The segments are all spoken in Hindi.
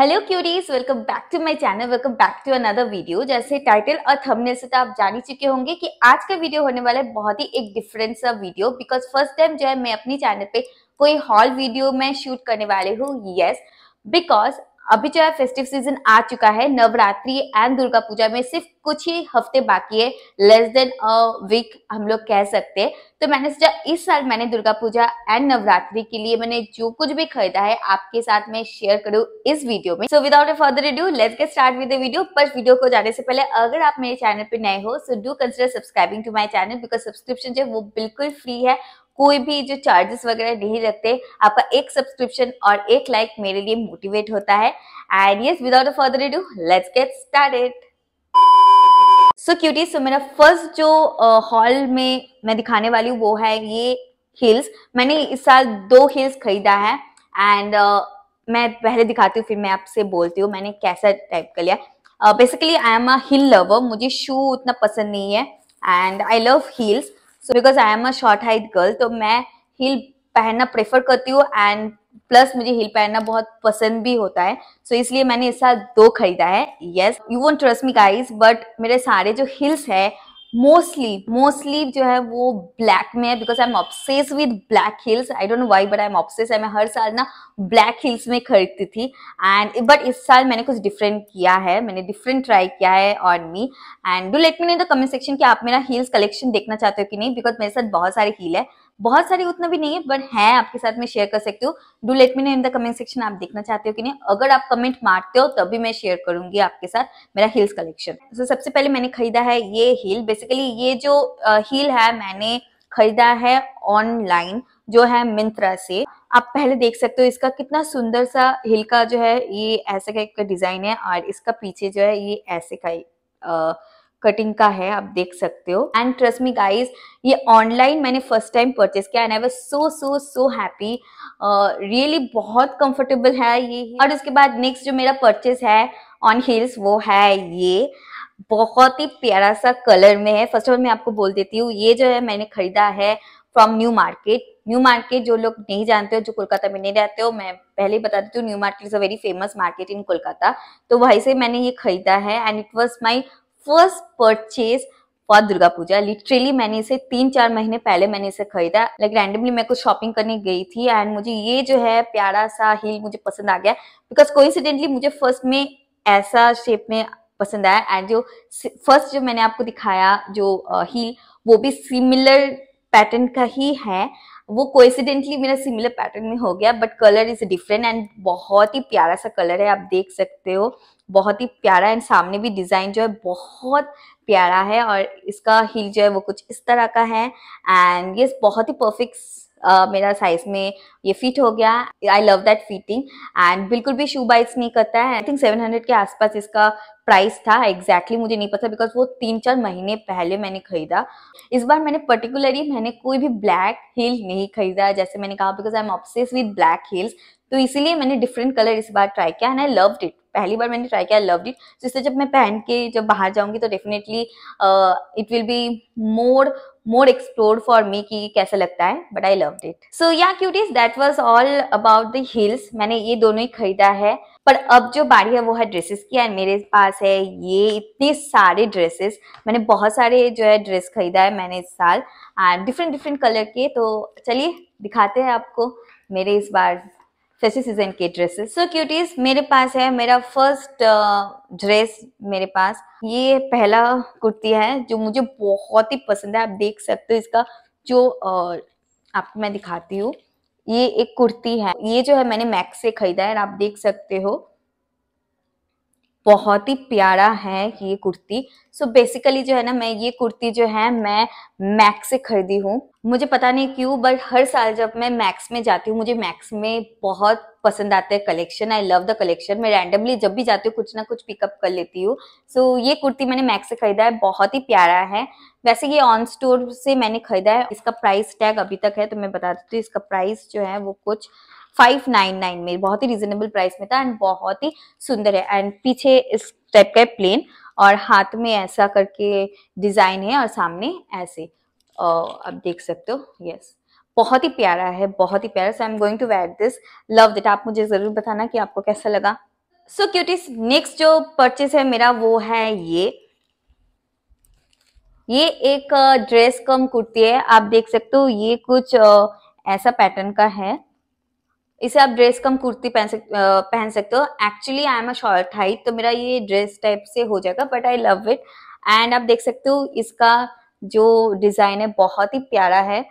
Hello cuties welcome back to my channel welcome back to another video जैसे टाइटल और थंबनेल से तो आप जान ही चुके होंगे कि आज का वीडियो होने वाला है बहुत ही एक डिफरेंट सा वीडियो बिकॉज फर्स्ट टाइम जो है मैं अपनी चैनल पे कोई हॉल वीडियो मैं शूट करने वाली हूँ यस बिकॉज अभी जो है फेस्टिव सीजन आ चुका है नवरात्रि एंड दुर्गा पूजा में सिर्फ कुछ ही हफ्ते बाकी है लेस देन अ वीक हम लोग कह सकते हैं तो मैंने सोचा इस साल मैंने दुर्गा पूजा एंड नवरात्रि के लिए मैंने जो कुछ भी खरीदा है आपके साथ मैं शेयर करूँ इस वीडियो में so without a further ado let's get start with video पर वीडियो को जाने से पहले अगर आप मेरे चैनल पर नए हो so do consider subscribing to my channel because subscription जो है वो बिल्कुल फ्री है कोई भी जो चार्जेस वगैरह नहीं रहते आपका एक सब्सक्रिप्शन और एक लाइक मेरे लिए मोटिवेट होता है and yes without further ado let's get started so cutie so मेरा फर्स्ट जो हॉल uh, में मैं दिखाने वाली हूँ वो है ये हिल्स मैंने इस साल दो हिल्स खरीदा है एंड uh, मैं पहले दिखाती हूँ फिर मैं आपसे बोलती हूँ मैंने कैसा टाइप का लिया basically I am a heel lover मुझे शू उतना पसंद नहीं है and I love heels so because I am a short height girl तो मैं हील पहनना प्रेफर करती हूँ एंड प्लस मुझे हील पहनना बहुत पसंद भी होता है सो so, इसलिए मैंने इस साल दो खरीदा है yes you won't trust me guys but मेरे सारे जो हिल्स है मोस्टली मोस्टली जो है वो ब्लैक में है because I am obsess with black heels I don't know why but I am obsess मैं हर साल ना ब्लैक हिल्स में खरीदती थी एंड बट इस साल मैंने कुछ डिफरेंट किया है मैंने डिफरेंट ट्राई किया है on me and do let me in the comment section कि आप मेरा हील्स कलेक्शन देखना चाहते हो कि नहीं बिकॉज मेरे साथ बहुत सारे हील है बहुत सारी उतना भी नहीं है बट है आपके साथ में शेयर कर सकती हूँ do let me know in the comment section आप देखना चाहते हो कि नहीं अगर आप कमेंट मारते हो तभी मैं शेयर करूंगी आपके साथ मेरा हील्स कलेक्शन तो so, सबसे पहले मैंने खरीदा है ये हील बेसिकली ये जो हील है मैंने खरीदा है ऑनलाइन जो है मिंत्रा से आप पहले देख सकते हो इसका कितना सुंदर सा हिल का जो है ये ऐसे का एक डिजाइन है और इसका पीछे जो है ये ऐसे का कटिंग का है आप देख सकते हो एंड ट्रस्ट मी गाइस ये ऑनलाइन मैंने फर्स्ट टाइम परचेस किया and I was so so so happy really बहुत कंफर्टेबल है ये और उसके बाद नेक्स्ट जो मेरा परचेस है ऑन हील्स वो है ये बहुत ही प्यारा सा कलर में है फर्स्ट ऑफ ऑल मैं आपको बोल देती हूँ ये जो है मैंने खरीदा है from New Market New Market जो लोग नहीं जानते हो जो कोलकाता में नहीं रहते हो मैं पहले ही बता देती हूँ New Market is a very famous market in Kolkata तो वहीं से मैंने ये खरीदा है and it was my first purchase for Durga Puja literally मैंने इसे तीन चार महीने पहले मैंने इसे खरीदा लाइक रैंडमली मैं कुछ शॉपिंग करने गई थी एंड मुझे ये जो है प्यारा सा हील मुझे पसंद आ गया बिकॉज कोइंसिडेंटली मुझे फर्स्ट में ऐसा शेप में पसंद आया एंड जो फर्स्ट जो मैंने आपको दिखाया जो हील uh, वो भी सिमिलर पैटर्न का ही है वो कोइंसिडेंटली मेरा सिमिलर पैटर्न में हो गया but colour is different and बहुत ही प्यारा सा कलर है आप देख सकते हो बहुत ही प्यारा एंड सामने भी डिज़ाइन जो है बहुत प्यारा है और इसका हील जो है वो कुछ इस तरह का है एंड ये बहुत ही परफेक्ट Uh, मेरा साइज में ये फिट हो गया I love that fitting and बिल्कुल भी शू बाइस नहीं करता है आई थिंक 700 के आसपास इसका प्राइस था एग्जैक्टली exactly मुझे नहीं पता बिकॉज वो तीन चार महीने पहले मैंने खरीदा इस बार मैंने पर्टिकुलरली मैंने कोई भी ब्लैक हील नहीं खरीदा जैसे मैंने कहा because I am obsess with black heels तो इसीलिए मैंने डिफरेंट कलर इस बार ट्राई किया एंड आई लव इट पहली बार मैंने ट्राई किया लव इट जिससे जब मैं पहन के जब बाहर जाऊंगी तो definitely it will be more more explore for me कि कैसा लगता है but I love it so yeah cuties that was all about the heels मैंने ये दोनों ही खरीदा है पर अब जो बारी है वो है ड्रेसेस की एंड मेरे पास है ये इतने सारे ड्रेसेस मैंने बहुत सारे जो है ड्रेस खरीदा है मैंने इस साल एंड डिफरेंट डिफरेंट कलर के तो चलिए दिखाते हैं आपको मेरे इस बार फेस्टिव सीजन के ड्रेसेस सो क्यूटीज मेरे पास है मेरा फर्स्ट ड्रेस uh, मेरे पास ये पहला कुर्ती है जो मुझे बहुत ही पसंद है आप देख सकते हो इसका जो uh, आपको मैं दिखाती हूँ ये एक कुर्ती है ये जो है मैंने मैक्स से खरीदा है आप देख सकते हो बहुत ही प्यारा है ये कुर्ती सो so बेसिकली जो है ना मैं ये कुर्ती जो है मैं मैक्स से खरीदी हूँ मुझे पता नहीं क्यों बट हर साल जब मैं मैक्स में जाती हूँ मुझे मैक्स में बहुत पसंद आते हैं collection I love the collection मैं रैंडमली जब भी जाती हूँ कुछ ना कुछ पिकअप कर लेती हूँ सो so, ये कुर्ती मैंने मैक्स से खरीदा है बहुत ही प्यारा है वैसे ये ऑन स्टोर से मैंने खरीदा है इसका प्राइस टैग अभी तक है तो मैं बता देती हूँ इसका प्राइस जो है वो कुछ फाइव नाइन नाइन में बहुत ही रिजनेबल प्राइस में था एंड बहुत ही सुंदर है एंड पीछे इस टाइप का प्लेन और हाथ में ऐसा करके डिजाइन है और सामने ऐसे आप देख सकते हो यस बहुत ही प्यारा है बहुत ही प्यारा so I am going to wear this love it आप मुझे ज़रूर बताना कि आपको कैसा लगा सो so, क्यूटीज नेक्स्ट जो परचेज है मेरा वो है ये ये एक ड्रेस कम कुर्ती है आप देख सकते हो ये कुछ ऐसा पैटर्न का है इसे आप ड्रेस कम कुर्ती पहन सकते पहन सकते हो actually I am a short height तो मेरा ये ड्रेस टाइप से हो जाएगा but I love it and आप देख सकते हो इसका जो डिज़ाइन है बहुत ही प्यारा है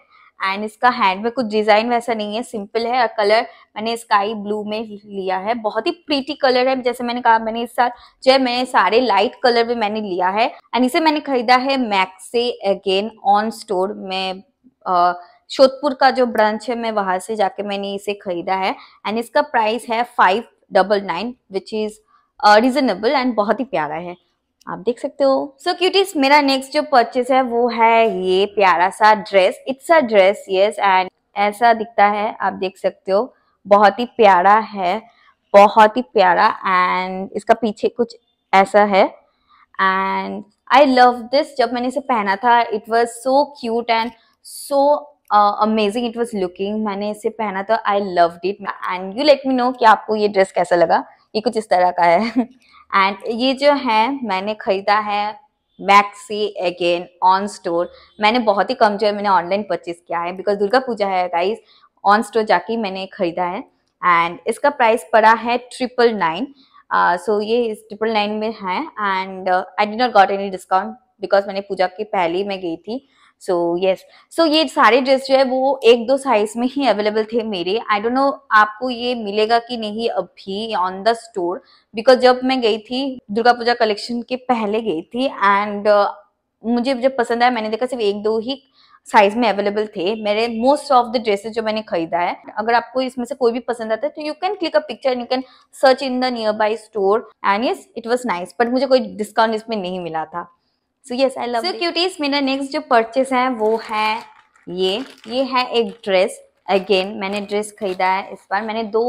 एंड इसका हैंड में कुछ डिजाइन वैसा नहीं है सिंपल है और कलर मैंने स्काई ब्लू में लिया है बहुत ही प्रीटी कलर है जैसे मैंने कहा मैंने इस साल जो है मैंने सारे लाइट कलर भी मैंने लिया है एंड इसे मैंने खरीदा है मैक्से से अगेन ऑन स्टोर में शोधपुर का जो ब्रांच है मैं वहां से जाके मैंने इसे खरीदा है एंड इसका प्राइस है five double nine which is reasonable and बहुत ही प्यारा है आप देख सकते हो सो so, क्यूटीज मेरा नेक्स्ट जो परचेस है वो है ये प्यारा सा dress it's a dress yes and ऐसा दिखता है आप देख सकते हो बहुत ही प्यारा है बहुत ही प्यारा एंड इसका पीछे कुछ ऐसा है एंड आई लव दिस जब मैंने इसे पहना था it was so cute and so amazing it was looking मैंने इसे पहना था I love it and you let me know कि आपको ये ड्रेस कैसा लगा ये कुछ इस तरह का है एंड ये जो है मैंने खरीदा है मैक्सी अगेन ऑन स्टोर मैंने बहुत ही कम जो है मैंने ऑनलाइन परचेज किया है बिकॉज दुर्गा पूजा है गाइज ऑन स्टोर जाके मैंने खरीदा है एंड इसका प्राइस पड़ा है ट्रिपल नाइन सो ये इस ट्रिपल नाइन में है and I did not got any discount because मैंने पूजा के पहले ही मैं गई थी सो यस सो ये सारे ड्रेस जो है वो एक दो साइज में ही अवेलेबल थे मेरे आई डोंट नो आपको ये मिलेगा कि नहीं अभी ऑन द स्टोर बिकॉज जब मैं गई थी दुर्गा पूजा कलेक्शन के पहले गई थी एंड uh, मुझे जब पसंद आया मैंने देखा सिर्फ एक दो ही साइज में अवेलेबल थे मेरे मोस्ट ऑफ द ड्रेसेस जो मैंने खरीदा है अगर आपको इसमें से कोई भी पसंद आता है तो you can click a picture you can search in the nearby store and yes it was nice but मुझे कोई डिस्काउंट इसमें नहीं मिला था so yes I love so cuties मेरा नेक्स्ट जो परचेस है वो है ये ये है एक ड्रेस अगेन मैंने ड्रेस खरीदा है इस बार मैंने दो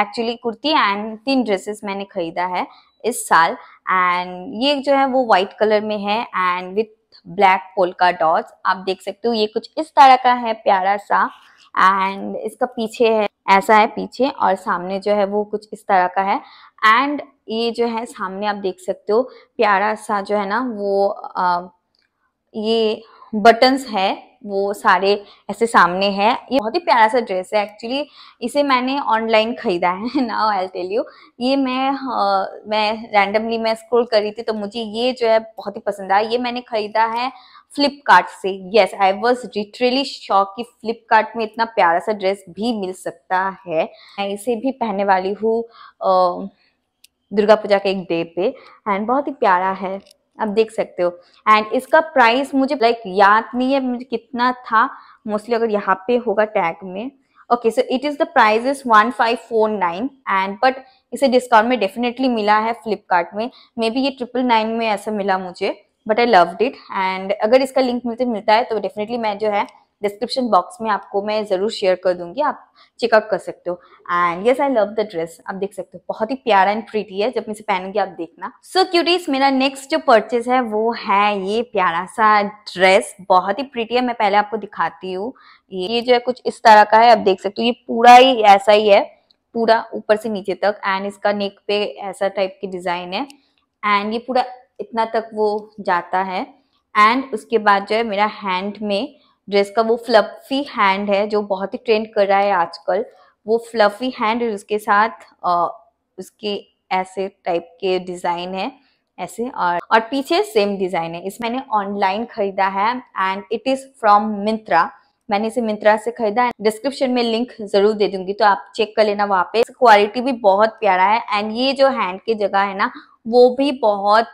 एक्चुअली कुर्ती एंड तीन ड्रेसेस मैंने खरीदा है इस साल एंड ये जो है वो व्हाइट कलर में है and with black polka dots आप देख सकते हो ये कुछ इस तरह का है प्यारा सा एंड इसका पीछे है ऐसा है पीछे और सामने जो है वो कुछ इस तरह का है एंड ये जो है सामने आप देख सकते हो प्यारा सा जो है ना वो आ, ये बटन्स है वो सारे ऐसे सामने है ये बहुत ही प्यारा सा ड्रेस है एक्चुअली इसे मैंने ऑनलाइन खरीदा है नाउ आई टेल यू ये मैं आ, मैं रैंडमली मैं स्क्रॉल कर रही थी तो मुझे ये जो है बहुत ही पसंद आया ये मैंने खरीदा है फ्लिपकार्ट से yes I was literally shock कि फ्लिपकार्ट में इतना प्यारा सा ड्रेस भी मिल सकता है मैं इसे भी पहनने वाली हूँ दुर्गा पूजा के एक डे पे एंड बहुत ही प्यारा है आप देख सकते हो एंड इसका प्राइस मुझे लाइक याद नहीं है मुझे कितना था मोस्टली अगर यहाँ पे होगा टैग में okay so it is the price is one five four nine and but इसे डिस्काउंट में डेफिनेटली मिला है फ्लिपकार्ट में मे बी ये ट्रिपल नाइन में ऐसा मिला मुझे but I love it and अगर इसका लिंक मुझे मिलता है तो डेफिनेटली मैं जो है डिस्क्रिप्शन बॉक्स में आपको मैं ज़रूर शेयर कर दूंगी आप चेकअप कर सकते हो and yes I love the dress आप देख सकते हो बहुत ही प्यारा एंड प्रीटी है जब मैं इसे पहनूंगी आप देखना सो so, क्यूटीज मेरा नेक्स्ट जो परचेज है वो है ये प्यारा सा ड्रेस बहुत ही प्रीटी है मैं पहले आपको दिखाती हूँ ये जो है कुछ इस तरह का है आप देख सकते हो ये पूरा ही ऐसा ही है पूरा ऊपर से नीचे तक एंड इसका नेक पे ऐसा टाइप की डिजाइन है एंड ये पूरा इतना तक वो जाता है एंड उसके बाद जो है मेरा हैंड में ड्रेस का वो फ्लफी हैंड है जो बहुत ही ट्रेंड कर रहा है आजकल वो फ्लफी हैंड उसके साथ आ, उसके ऐसे टाइप के डिज़ाइन है ऐसे और और पीछे सेम डिज़ाइन है इस मैंने ऑनलाइन खरीदा है and it is from Myntra मैंने इसे मिंत्रा से खरीदा है डिस्क्रिप्शन में लिंक जरूर दे दूंगी तो आप चेक कर लेना वहाँ पे क्वालिटी भी बहुत प्यारा है एंड ये जो हैंड की जगह है ना वो भी बहुत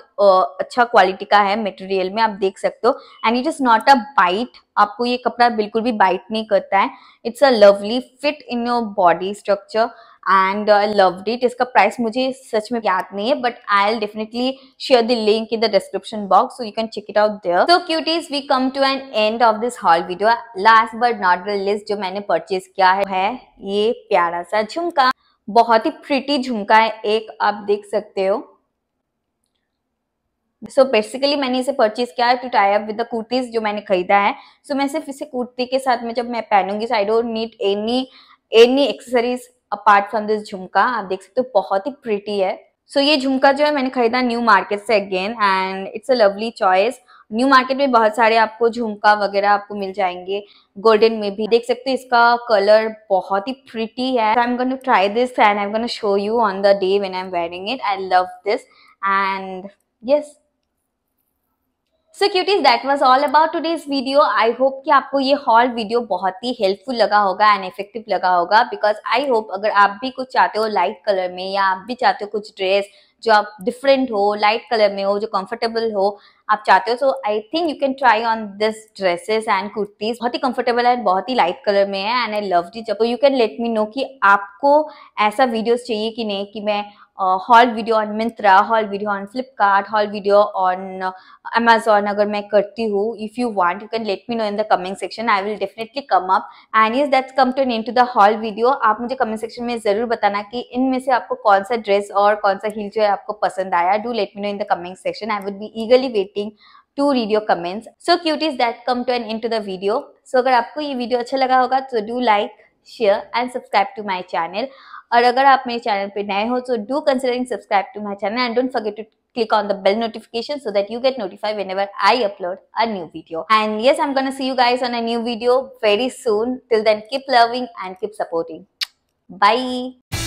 अच्छा क्वालिटी का है मटेरियल में आप देख सकते हो and it is not a bite आपको ये कपड़ा बिल्कुल भी बाइट नहीं करता है it's a lovely fit in your body structure and love it इसका प्राइस मुझे सच में याद नहीं है but I'll definitely share the link in the description box so you can check it out there so cuties we come to an end of this whole video last but not the list जो मैंने परचेज किया है ये प्यारा सा झुमका बहुत ही प्रिटी झुमका है एक आप देख सकते हो सो so बेसिकली मैंने इसे परचेज किया to tie up with the kurtis जो मैंने खरीदा है सो so मैं सिर्फ इसे कुर्ती के साथ में जब मैं पहनूंगी so I don't need any any accessories apart from this jhumka आप देख सकते हो बहुत ही प्रिटी है सो so, ये झुमका जो है मैंने खरीदा न्यू मार्केट से again and it's a lovely choice New Market में बहुत सारे आपको झुमका वगैरह आपको मिल जाएंगे गोल्डन में भी देख सकते हो इसका कलर बहुत ही प्रिटी है I am to try this and I am gonna show you on the day when I am wearing it I love this and yes so cuties that was all about today's video I hope कि आपको ये हॉल वीडियो बहुत ही हेल्पफुल लगा होगा एंड इफेक्टिव लगा होगा बिकॉज आई होप अगर आप भी कुछ चाहते हो लाइट कलर में या आप भी चाहते हो कुछ ड्रेस जो आप डिफरेंट हो लाइट कलर में हो जो कंफर्टेबल हो आप चाहते हो so I think you can try on this dresses and kurtis बहुत ही कंफर्टेबल है बहुत ही लाइट कलर में है एंड आई लव डी जब you can let me know कि आपको ऐसा वीडियोस चाहिए कि नहीं कि मैं haul video on Myntra haul video on Flipkart haul video on Amazon अगर मैं करती हूँ if you want you can let me know in the coming section I will definitely come up and is that's come to name to the haul video आप मुझे कमेंट सेक्शन में ज़रूर बताना कि इनमें से आपको कौन सा ड्रेस और कौन सा हिल जो है आपको पसंद आया do let me know in the coming section I would be eagerly waiting expecting two video comments. So cuties that come to an end to the video. So if you like this video, do like, share and subscribe to my channel. And if you are new to my channel, so do consider subscribing to my channel and don't forget to click on the bell notification so that you get notified whenever I upload a new video. And yes, I'm gonna see you guys on a new video very soon. Till then, keep loving and keep supporting. Bye!